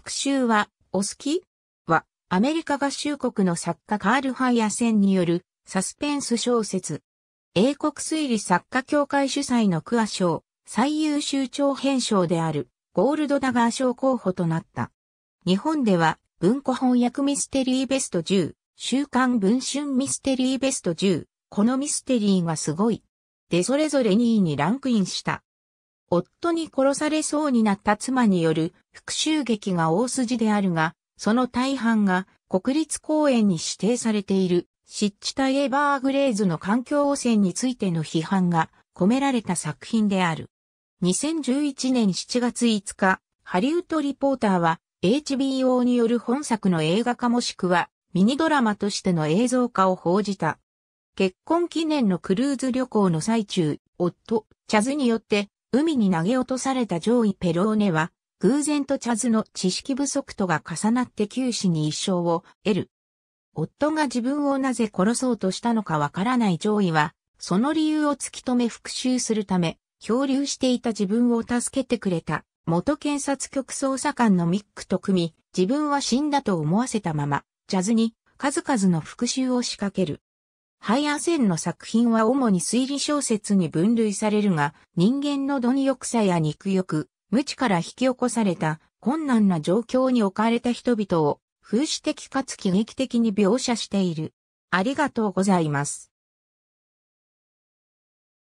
復讐は、お好きは、アメリカ合衆国の作家カール・ハイアセンによるサスペンス小説。英国推理作家協会主催のクア賞、最優秀長編賞であるゴールドダガー賞候補となった。日本では文庫翻訳ミステリーベスト10、週刊文春ミステリーベスト10、このミステリーはすごい。でそれぞれ2位にランクインした。夫に殺されそうになった妻による復讐劇が大筋であるが、その大半が国立公園に指定されている湿地帯エバーグレーズの環境汚染についての批判が込められた作品である。2011年7月5日、ハリウッドリポーターは HBO による本作の映画化もしくはミニドラマとしての映像化を報じた。結婚記念のクルーズ旅行の最中、夫、チャズによって海に投げ落とされた上位ペローネは、偶然とャズの知識不足とが重なって九死に一生を得る。夫が自分をなぜ殺そうとしたのかわからない上位は、その理由を突き止め復讐するため、漂流していた自分を助けてくれた元検察局捜査官のミックと組み、自分は死んだと思わせたまま、ジャズに数々の復讐を仕掛ける。ハイアーセンの作品は主に推理小説に分類されるが、人間の貪欲さや肉欲、無知から引き起こされた困難な状況に置かれた人々を風刺的かつ喜劇的に描写している。ありがとうございます。